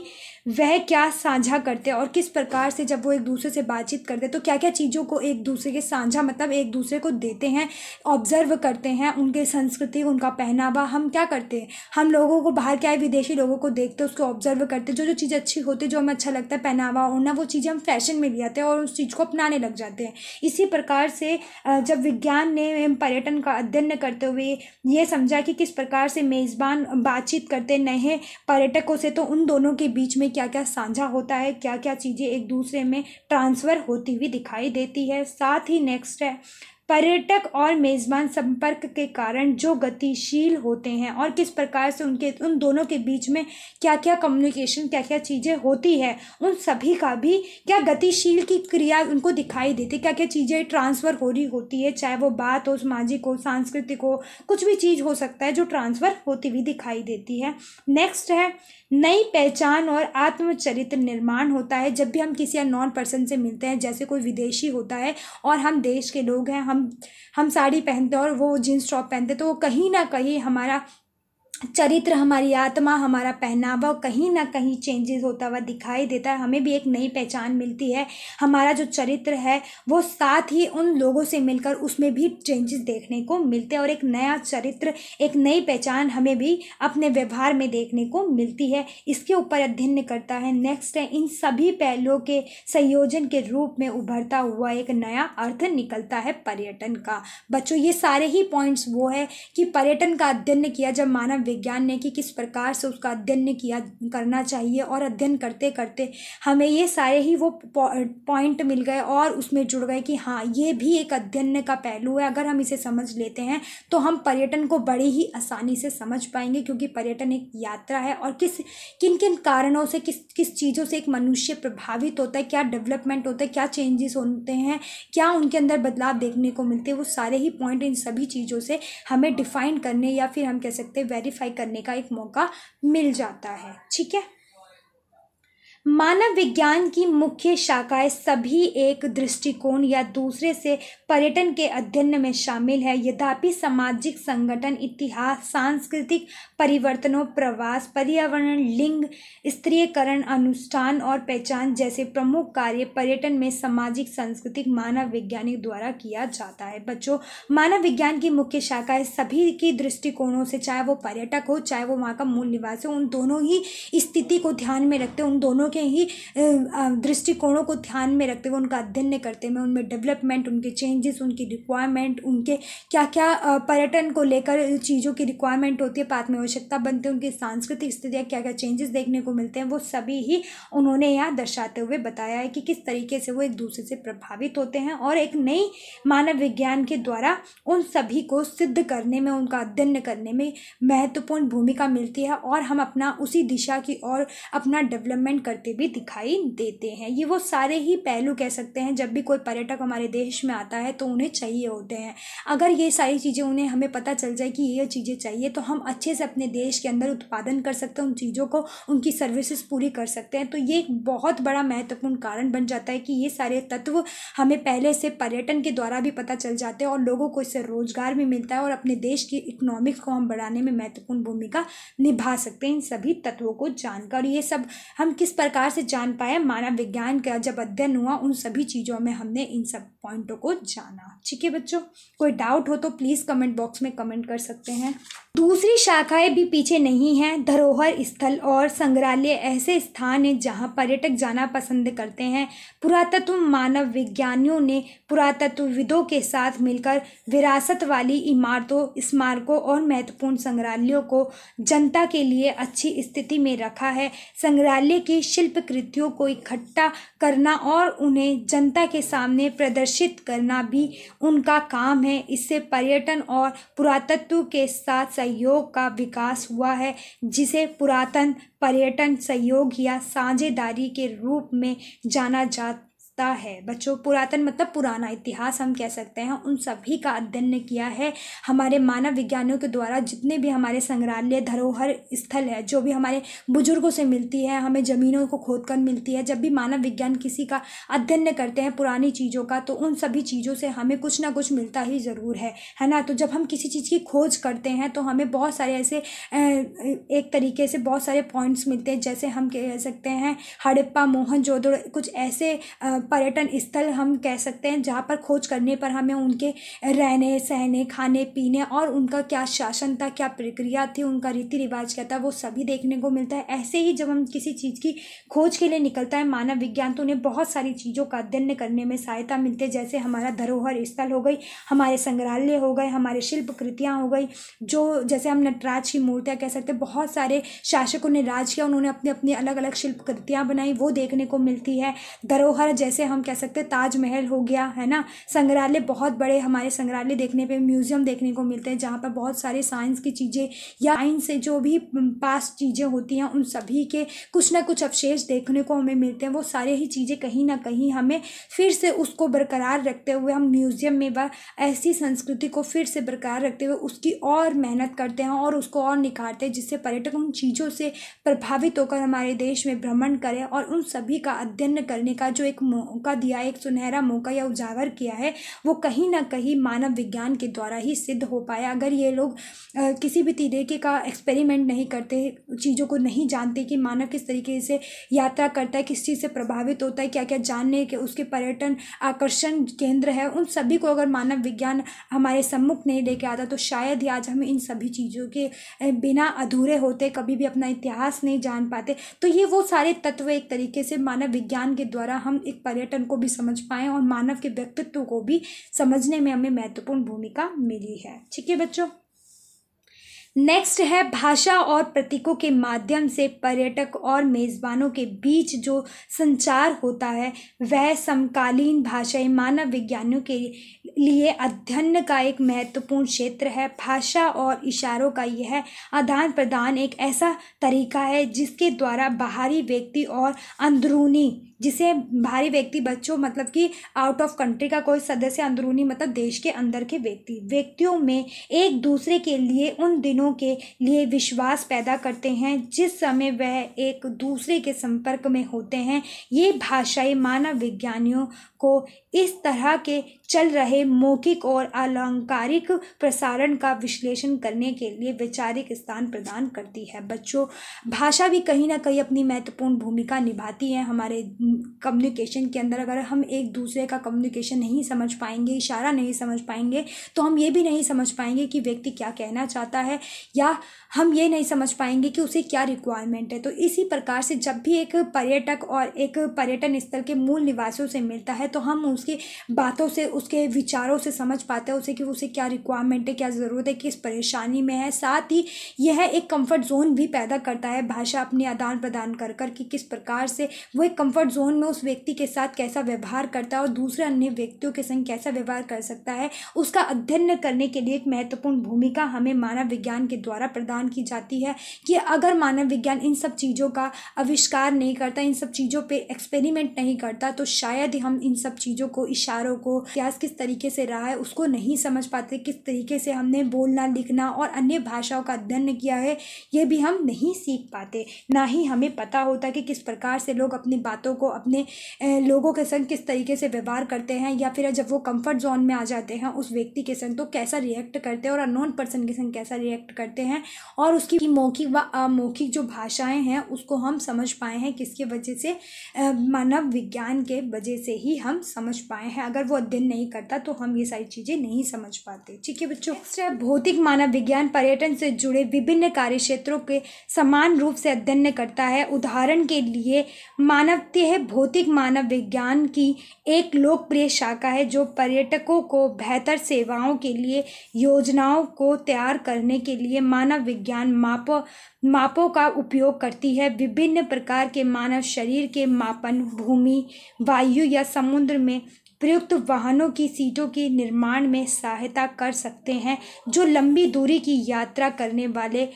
वह क्या साझा करते हैं और किस प्रकार से जब वो एक दूसरे से बातचीत करते हैं तो क्या क्या चीज़ों को एक दूसरे के साझा मतलब एक दूसरे को देते हैं ऑब्जर्व करते हैं उनके संस्कृति उनका पहनावा हम क्या करते हैं हम लोगों को बाहर के आए विदेशी लोगों को देखते हैं उसको ऑब्जर्व करते जो जो चीज़ अच्छी होती जो हमें अच्छा लगता है पहनावा ओढ़ना वो चीज़ें हम फैशन में ले आते हैं और उस चीज़ को अपनाने लग जाते हैं इसी प्रकार से जब विज्ञान ने पर्यटन का अध्ययन करते हुए ये समझा कि किस प्रकार से मेज़बान बातचीत करते नए पर पर्यटकों से तो उन दोनों के बीच में क्या क्या साझा होता है क्या क्या चीज़ें एक दूसरे में ट्रांसफ़र होती हुई दिखाई देती है साथ ही नेक्स्ट है पर्यटक और मेज़बान संपर्क के कारण जो गतिशील होते हैं और किस प्रकार से उनके उन दोनों के बीच में क्या क्या कम्युनिकेशन क्या क्या चीज़ें होती है उन सभी का भी क्या गतिशील की क्रिया उनको दिखाई देती क्या क्या चीज़ें ट्रांसफ़र हो रही होती है चाहे वो बात हो सामाजिक हो सांस्कृतिक हो कुछ भी चीज़ हो सकता है जो ट्रांसफ़र होती हुई दिखाई देती है नेक्स्ट है नई पहचान और आत्मचरित्र निर्माण होता है जब भी हम किसी नॉन पर्सन से मिलते हैं जैसे कोई विदेशी होता है और हम देश के लोग हैं हम हम हम साड़ी पहनते और वो जीन्स टॉप पहनते तो वो कहीं ना कहीं हमारा चरित्र हमारी आत्मा हमारा पहनावा कहीं ना कहीं चेंजेस होता हुआ दिखाई देता है हमें भी एक नई पहचान मिलती है हमारा जो चरित्र है वो साथ ही उन लोगों से मिलकर उसमें भी चेंजेस देखने को मिलते हैं और एक नया चरित्र एक नई पहचान हमें भी अपने व्यवहार में देखने को मिलती है इसके ऊपर अध्ययन करता है नेक्स्ट है इन सभी पहलुओं के संयोजन के रूप में उभरता हुआ एक नया अर्थ निकलता है पर्यटन का बच्चों ये सारे ही पॉइंट्स वो है कि पर्यटन का अध्ययन किया जब मानव विज्ञान ने कि किस प्रकार से उसका अध्ययन किया करना चाहिए और अध्ययन करते करते हमें ये सारे ही वो पॉइंट मिल गए और उसमें जुड़ गए कि हाँ ये भी एक अध्ययन का पहलू है अगर हम इसे समझ लेते हैं तो हम पर्यटन को बड़ी ही आसानी से समझ पाएंगे क्योंकि पर्यटन एक यात्रा है और किस किन किन कारणों से किस किस चीज़ों से एक मनुष्य प्रभावित होता है क्या डेवलपमेंट होता है क्या चेंजेस होते हैं क्या उनके अंदर बदलाव देखने को मिलते हैं वो सारे ही पॉइंट इन सभी चीज़ों से हमें डिफाइन करने या फिर हम कह सकते हैं वेरी क्वालिफाई करने का एक मौका मिल जाता है ठीक है मानव विज्ञान की मुख्य शाखाएं सभी एक दृष्टिकोण या दूसरे से पर्यटन के अध्ययन में शामिल है यद्यपि सामाजिक संगठन इतिहास सांस्कृतिक परिवर्तनों प्रवास पर्यावरण लिंग स्त्रीयकरण अनुष्ठान और पहचान जैसे प्रमुख कार्य पर्यटन में सामाजिक सांस्कृतिक मानव वैज्ञानिक द्वारा किया जाता है बच्चों मानव विज्ञान की मुख्य शाखाएं सभी की दृष्टिकोणों से चाहे वो पर्यटक हो चाहे वो वहाँ का मूल निवास हो उन दोनों ही स्थिति को ध्यान में रखते उन दोनों के ही दृष्टिकोणों को ध्यान में रखते हुए उनका अध्ययन नहीं करते मैं उनमें डेवलपमेंट उनके चेंजेस उनकी रिक्वायरमेंट उनके क्या क्या पर्यटन को लेकर चीज़ों की रिक्वायरमेंट होती है में आवश्यकता बनते हैं उनकी सांस्कृतिक स्थितियाँ क्या क्या चेंजेस देखने को मिलते हैं वो सभी ही उन्होंने यहाँ दर्शाते हुए बताया है कि किस तरीके से वो एक दूसरे से प्रभावित होते हैं और एक नई मानव विज्ञान के द्वारा उन सभी को सिद्ध करने में उनका अध्ययन करने में महत्वपूर्ण भूमिका मिलती है और हम अपना उसी दिशा की और अपना डेवलपमेंट करते करते भी दिखाई देते हैं ये वो सारे ही पहलू कह सकते हैं जब भी कोई पर्यटक हमारे देश में आता है तो उन्हें चाहिए होते हैं अगर ये सारी चीज़ें उन्हें हमें पता चल जाए कि ये चीज़ें चाहिए तो हम अच्छे से अपने देश के अंदर उत्पादन कर सकते हैं उन चीज़ों को उनकी सर्विसेज पूरी कर सकते हैं तो ये एक बहुत बड़ा महत्वपूर्ण कारण बन जाता है कि ये सारे तत्व हमें पहले से पर्यटन के द्वारा भी पता चल जाते हैं और लोगों को इससे रोज़गार भी मिलता है और अपने देश की इकोनॉमिक्स को हम बढ़ाने में महत्वपूर्ण भूमिका निभा सकते हैं इन सभी तत्वों को जानकर ये सब हम किस पर प्रकार से जान पाए मानव विज्ञान का जब अध्ययन हुआ उन सभी चीज़ों में हमने इन सब पॉइंटों को जाना ठीक है बच्चों कोई डाउट हो तो प्लीज़ कमेंट बॉक्स में कमेंट कर सकते हैं दूसरी शाखाएं भी पीछे नहीं हैं धरोहर स्थल और संग्रहालय ऐसे स्थान हैं जहां पर्यटक जाना पसंद करते हैं पुरातत्व मानव विज्ञानियों ने पुरातत्वविदों के साथ मिलकर विरासत वाली इमारतों स्मारकों और महत्वपूर्ण संग्रहालयों को जनता के लिए अच्छी स्थिति में रखा है संग्रहालय की शिल्प शिल्प कृतियों को इकट्ठा करना और उन्हें जनता के सामने प्रदर्शित करना भी उनका काम है इससे पर्यटन और पुरातत्व के साथ सहयोग का विकास हुआ है जिसे पुरातन पर्यटन सहयोग या साझेदारी के रूप में जाना जाता सकता है बच्चों पुरातन मतलब पुराना इतिहास हम कह सकते हैं उन सभी का अध्ययन किया है हमारे मानव विज्ञानियों के द्वारा जितने भी हमारे संग्रहालय धरोहर स्थल है जो भी हमारे बुजुर्गों से मिलती है हमें ज़मीनों को खोद कर मिलती है जब भी मानव विज्ञान किसी का अध्ययन करते हैं पुरानी चीज़ों का तो उन सभी चीज़ों से हमें कुछ ना कुछ मिलता ही ज़रूर है है ना तो जब हम किसी चीज़ की खोज करते हैं तो हमें बहुत सारे ऐसे एक तरीके से बहुत सारे पॉइंट्स मिलते हैं जैसे हम कह सकते हैं हड़प्पा मोहन कुछ ऐसे पर्यटन स्थल हम कह सकते हैं जहाँ पर खोज करने पर हमें उनके रहने सहने खाने पीने और उनका क्या शासन था क्या प्रक्रिया थी उनका रीति रिवाज क्या था वो सभी देखने को मिलता है ऐसे ही जब हम किसी चीज़ की खोज के लिए निकलता है मानव विज्ञान तो उन्हें बहुत सारी चीज़ों का अध्ययन करने में सहायता मिलती है जैसे हमारा धरोहर स्थल हो गई हमारे संग्रहालय हो गए हमारे शिल्प कृतियाँ हो गई जो जैसे हम नटराज की मूर्तियाँ कह सकते हैं बहुत सारे शासकों ने राज किया उन्होंने अपनी अपनी अलग अलग शिल्प कृतियाँ बनाई वो देखने को मिलती है धरोहर जैसे जैसे हम कह सकते हैं ताजमहल हो गया है ना संग्रहालय बहुत बड़े हमारे संग्रहालय देखने पे म्यूज़ियम देखने को मिलते हैं जहाँ पर बहुत सारे साइंस की चीज़ें या साइंस से जो भी पास चीज़ें होती हैं उन सभी के कुछ ना कुछ अवशेष देखने को हमें मिलते हैं वो सारे ही चीज़ें कहीं ना कहीं हमें फिर से उसको बरकरार रखते हुए हम म्यूज़ियम में व ऐसी संस्कृति को फिर से बरकरार रखते हुए उसकी और मेहनत करते हैं और उसको और निखारते हैं जिससे पर्यटक उन चीज़ों से प्रभावित होकर हमारे देश में भ्रमण करें और उन सभी का अध्ययन करने का जो एक मौका दिया एक सुनहरा मौका या उजागर किया है वो कहीं ना कहीं मानव विज्ञान के द्वारा ही सिद्ध हो पाया अगर ये लोग आ, किसी भी तरीके का एक्सपेरिमेंट नहीं करते चीज़ों को नहीं जानते कि मानव किस तरीके से यात्रा करता है किस चीज़ से प्रभावित होता है क्या क्या जानने के उसके पर्यटन आकर्षण केंद्र है उन सभी को अगर मानव विज्ञान हमारे सम्मुख नहीं लेके आता तो शायद ही आज हम इन सभी चीज़ों के बिना अधूरे होते कभी भी अपना इतिहास नहीं जान पाते तो ये वो सारे तत्व एक तरीके से मानव विज्ञान के द्वारा हम एक पर्यटन को भी समझ पाएँ और मानव के व्यक्तित्व को भी समझने में हमें महत्वपूर्ण भूमिका मिली है ठीक है बच्चों नेक्स्ट है भाषा और प्रतीकों के माध्यम से पर्यटक और मेज़बानों के बीच जो संचार होता है वह समकालीन भाषाएं मानव विज्ञानियों के लिए अध्ययन का एक महत्वपूर्ण क्षेत्र है भाषा और इशारों का यह आदान प्रदान एक ऐसा तरीका है जिसके द्वारा बाहरी व्यक्ति और अंदरूनी जिसे बाहरी व्यक्ति बच्चों मतलब कि आउट ऑफ कंट्री का कोई सदस्य अंदरूनी मतलब देश के अंदर के व्यक्ति व्यक्तियों में एक दूसरे के लिए उन दिनों के लिए विश्वास पैदा करते हैं जिस समय वह एक दूसरे के संपर्क में होते हैं ये भाषाएं मानव विज्ञानियों को इस तरह के चल रहे मौखिक और अलंकारिक प्रसारण का विश्लेषण करने के लिए वैचारिक स्थान प्रदान करती है बच्चों भाषा भी कहीं ना कहीं अपनी महत्वपूर्ण भूमिका निभाती है हमारे कम्युनिकेशन के अंदर अगर हम एक दूसरे का कम्युनिकेशन नहीं समझ पाएंगे इशारा नहीं समझ पाएंगे तो हम ये भी नहीं समझ पाएंगे कि व्यक्ति क्या कहना चाहता है या हम ये नहीं समझ पाएंगे कि उसे क्या रिक्वायरमेंट है तो इसी प्रकार से जब भी एक पर्यटक और एक पर्यटन स्थल के मूल निवासियों से मिलता है तो हम उसकी बातों से उस उसके विचारों से समझ पाता है उसे कि उसे क्या रिक्वायरमेंट है क्या ज़रूरत है किस परेशानी में है साथ ही यह एक कंफर्ट जोन भी पैदा करता है भाषा अपने आदान प्रदान कर कर कि किस प्रकार से वो एक कंफर्ट जोन में उस व्यक्ति के साथ कैसा व्यवहार करता है और दूसरे अन्य व्यक्तियों के संग कैसा व्यवहार कर सकता है उसका अध्ययन करने के लिए एक महत्वपूर्ण भूमिका हमें मानव विज्ञान के द्वारा प्रदान की जाती है कि अगर मानव विज्ञान इन सब चीज़ों का आविष्कार नहीं करता इन सब चीज़ों पर एक्सपेरिमेंट नहीं करता तो शायद हम इन सब चीज़ों को इशारों को इतिहास किस तरीके से रहा है उसको नहीं समझ पाते किस तरीके से हमने बोलना लिखना और अन्य भाषाओं का अध्ययन किया है ये भी हम नहीं सीख पाते ना ही हमें पता होता कि किस प्रकार से लोग अपनी बातों को अपने लोगों के संग किस तरीके से व्यवहार करते हैं या फिर जब वो कंफर्ट जोन में आ जाते हैं उस व्यक्ति के संग तो कैसा रिएक्ट करते हैं और अनोन पर्सन के संग कैसा रिएक्ट करते हैं और उसकी मौखिक व अमौखिक जो भाषाएं हैं उसको हम समझ पाए हैं किसके वजह से मानव विज्ञान के वजह से ही हम समझ पाए हैं अगर वो अध्ययन नहीं करता तो हम ये सारी चीज़ें नहीं समझ पाते ठीक है बच्चों नेक्स्ट भौतिक मानव विज्ञान पर्यटन से जुड़े विभिन्न कार्य क्षेत्रों के समान रूप से अध्ययन करता है उदाहरण के लिए मानवत्य भौतिक मानव विज्ञान की एक लोकप्रिय शाखा है जो पर्यटकों को बेहतर सेवाओं के लिए योजनाओं को तैयार करने के लिए मानव विज्ञान माप मापों का उपयोग करती है विभिन्न प्रकार के मानव शरीर के मापन भूमि वायु या समुद्र में प्रयुक्त वाहनों की सीटों के निर्माण में सहायता कर सकते हैं जो लंबी दूरी की यात्रा करने वाले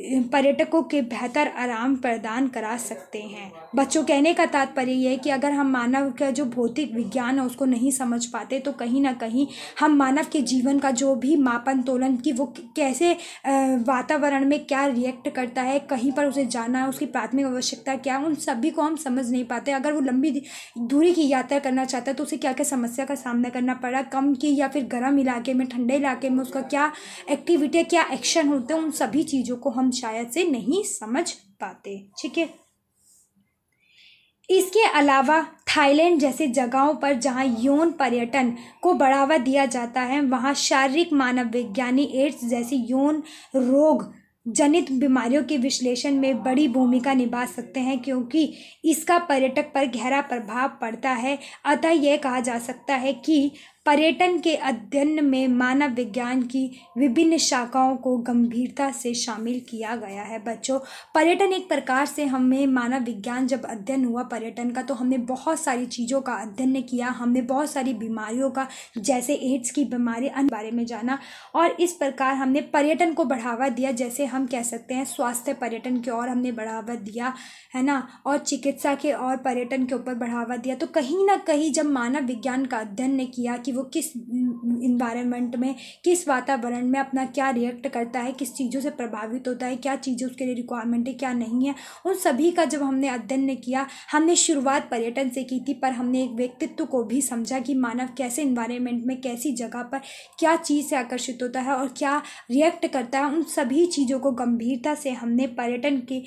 पर्यटकों के बेहतर आराम प्रदान करा सकते हैं बच्चों कहने का तात्पर्य यह है कि अगर हम मानव का जो भौतिक विज्ञान है उसको नहीं समझ पाते तो कहीं ना कहीं हम मानव के जीवन का जो भी मापन तोलन की वो कैसे वातावरण में क्या रिएक्ट करता है कहीं पर उसे जाना है उसकी प्राथमिक आवश्यकता क्या उन सभी को हम समझ नहीं पाते अगर वो लंबी दूरी की यात्रा करना चाहता है तो उसे क्या क्या समस्या का सामना करना पड़ा कम की या फिर गर्म इलाके में ठंडे इलाके में उसका क्या एक्टिविटी क्या एक्शन होते हैं उन सभी चीज़ों को हम हम शायद से नहीं समझ पाते ठीक है इसके अलावा थाईलैंड जैसे जगहों पर जहां यौन पर्यटन को बढ़ावा दिया जाता है वहां शारीरिक मानव विज्ञानी एड्स जैसे यौन रोग जनित बीमारियों के विश्लेषण में बड़ी भूमिका निभा सकते हैं क्योंकि इसका पर्यटक पर गहरा प्रभाव पड़ता है अतः यह कहा जा सकता है कि पर्यटन के अध्ययन में मानव विज्ञान की विभिन्न शाखाओं को गंभीरता से शामिल किया गया है बच्चों पर्यटन एक प्रकार से हमें मानव विज्ञान जब अध्ययन हुआ पर्यटन का तो हमने बहुत सारी चीज़ों का अध्ययन किया हमने बहुत सारी बीमारियों का जैसे एड्स की बीमारी अन्य बारे में जाना और इस प्रकार हमने पर्यटन को बढ़ावा दिया जैसे हम कह सकते हैं स्वास्थ्य पर्यटन की ओर हमने बढ़ावा दिया है ना और चिकित्सा के और पर्यटन के ऊपर बढ़ावा दिया तो कहीं ना कहीं जब मानव विज्ञान का अध्ययन ने किया कि वो किस इन्वायरमेंट में किस वातावरण में अपना क्या रिएक्ट करता है किस चीज़ों से प्रभावित होता है क्या चीज़ें उसके लिए रिक्वायरमेंट है क्या नहीं है उन सभी का जब हमने अध्ययन किया हमने शुरुआत पर्यटन से की थी पर हमने एक व्यक्तित्व को भी समझा कि मानव कैसे इन्वायरमेंट में कैसी जगह पर क्या चीज़ से आकर्षित होता है और क्या रिएक्ट करता है उन सभी चीज़ों को गंभीरता से हमने पर्यटन के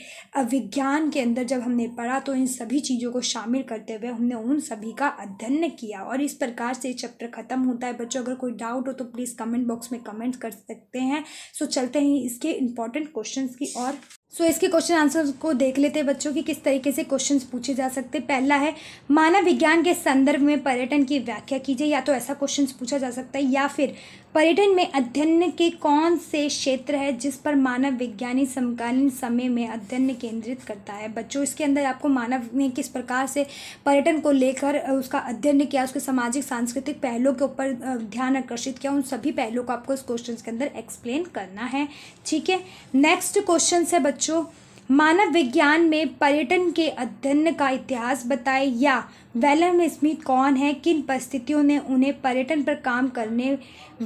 विज्ञान के अंदर जब हमने पढ़ा तो इन सभी चीज़ों को शामिल करते हुए हमने उन सभी का अध्ययन किया और इस प्रकार से चैप्टर ख़त्म होता है बच्चों अगर कोई डाउट हो तो प्लीज़ कमेंट बॉक्स में कमेंट कर सकते हैं सो चलते हैं इसके इंपॉर्टेंट क्वेश्चन की और सो so, इसके क्वेश्चन आंसर को देख लेते हैं बच्चों की किस तरीके से क्वेश्चन पूछे जा सकते हैं पहला है मानव विज्ञान के संदर्भ में पर्यटन की व्याख्या कीजिए या तो ऐसा क्वेश्चन पूछा जा सकता है या फिर पर्यटन में अध्ययन के कौन से क्षेत्र है जिस पर मानव विज्ञानी समकालीन समय में अध्ययन केंद्रित करता है बच्चों इसके अंदर आपको मानव ने किस प्रकार से पर्यटन को लेकर उसका अध्ययन किया उसके सामाजिक सांस्कृतिक पहलुओं के ऊपर ध्यान आकर्षित किया उन सभी पहलुओं को आपको इस क्वेश्चन के अंदर एक्सप्लेन करना है ठीक है नेक्स्ट क्वेश्चन है बच्चों बच्चों मानव विज्ञान में पर्यटन के अध्ययन का इतिहास बताए या वेलम स्मिथ कौन है किन परिस्थितियों ने उन्हें पर्यटन पर काम करने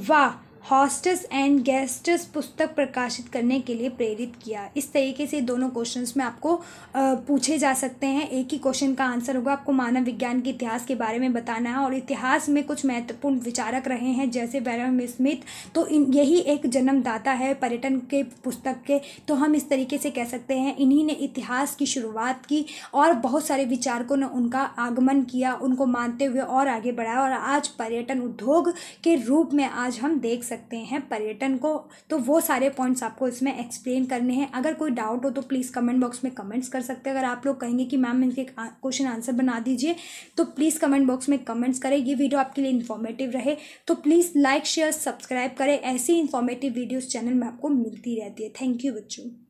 व हॉस्टस एंड गेस्टस पुस्तक प्रकाशित करने के लिए प्रेरित किया इस तरीके से दोनों क्वेश्चंस में आपको पूछे जा सकते हैं एक ही क्वेश्चन का आंसर होगा आपको मानव विज्ञान के इतिहास के बारे में बताना है और इतिहास में कुछ महत्वपूर्ण विचारक रहे हैं जैसे वैरम स्मिथ तो इन यही एक जन्मदाता है पर्यटन के पुस्तक के तो हम इस तरीके से कह सकते हैं इन्हीं ने इतिहास की शुरुआत की और बहुत सारे विचारकों ने उनका आगमन किया उनको मानते हुए और आगे बढ़ाया और आज पर्यटन उद्योग के रूप में आज हम देख सकते सकते हैं पर्यटन को तो वो सारे पॉइंट्स आपको इसमें एक्सप्लेन करने हैं अगर कोई डाउट हो तो प्लीज़ कमेंट बॉक्स में कमेंट्स कर सकते हैं अगर आप लोग कहेंगे कि मैम इनके क्वेश्चन आंसर बना दीजिए तो प्लीज़ कमेंट बॉक्स में कमेंट्स करें ये वीडियो आपके लिए इन्फॉर्मेटिव रहे तो प्लीज़ लाइक शेयर सब्सक्राइब करें ऐसी इन्फॉर्मेटिव वीडियोज़ चैनल में आपको मिलती रहती है थैंक यू बच्चों